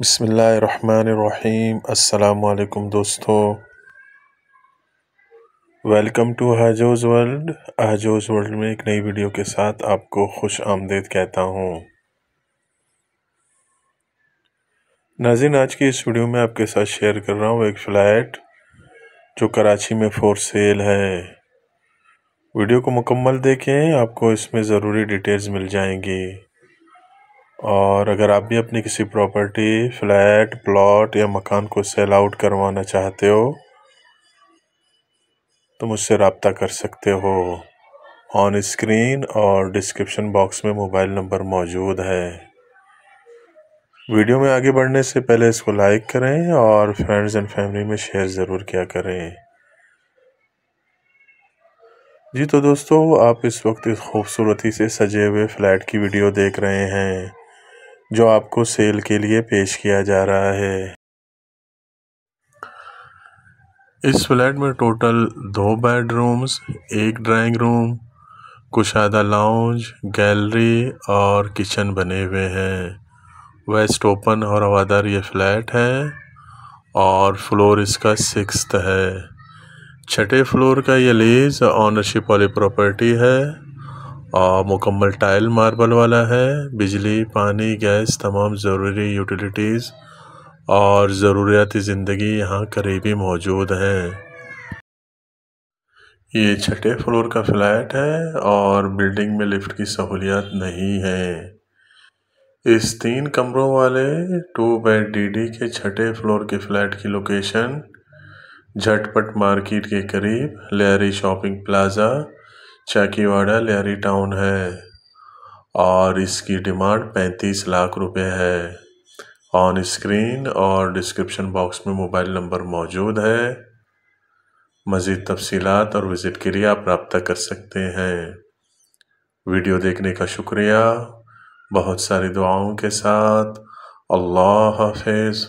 बसमीम् अल्लाम दोस्तों welcome to हाजोज़ वर्ल्ड हाजोज़ वर्ल्ड में एक नई वीडियो के साथ आपको खुश आमदेद कहता हूँ नाजिन आज की इस वीडियो में आपके साथ शेयर कर रहा हूँ एक फ़्लैट जो कराची में फ़ोर सेल है वीडियो को मुकम्मल देखें आपको इसमें ज़रूरी डिटेल्स मिल जाएंगी और अगर आप भी अपनी किसी प्रॉपर्टी फ्लैट प्लॉट या मकान को सेल आउट करवाना चाहते हो तो मुझसे रबता कर सकते हो ऑन स्क्रीन और डिस्क्रिप्शन बॉक्स में मोबाइल नंबर मौजूद है वीडियो में आगे बढ़ने से पहले इसको लाइक करें और फ्रेंड्स एंड फैमिली में शेयर ज़रूर किया करें जी तो दोस्तों आप इस वक्त इस खूबसूरती से सजे हुए फ्लैट की वीडियो देख रहे हैं जो आपको सेल के लिए पेश किया जा रहा है इस फ्लैट में टोटल दो बेडरूम्स एक ड्राइंग रूम कुशादा लाउंज गैलरी और किचन बने हुए हैं वेस्ट ओपन और हवादार ये फ्लैट है और फ्लोर इसका सिक्स है छठे फ्लोर का ये लीज़ ऑनरशिप वाली प्रॉपर्टी है और मुकम्मल टाइल मार्बल वाला है बिजली पानी गैस तमाम ज़रूरी यूटिलिटीज़ और ज़रूरियात ज़िंदगी यहाँ करीबी मौजूद हैं ये छठे फ्लोर का फ्लैट है और बिल्डिंग में लिफ्ट की सहूलियत नहीं है इस तीन कमरों वाले टू बेड डीडी के छठे फ्लोर के फ्लैट की लोकेशन झटपट मार्केट के करीब Lehri shopping plaza Chakiwara Lyari town है और इसकी डिमांड पैंतीस लाख रुपए है ऑन स्क्रीन और डिस्क्रिप्शन बॉक्स में मोबाइल नंबर मौजूद है मज़ीद तफसीलात और विज़िट के लिए आप रबता कर सकते हैं वीडियो देखने का शुक्रिया बहुत सारी दुआओं के साथ अल्लाह हाफिज़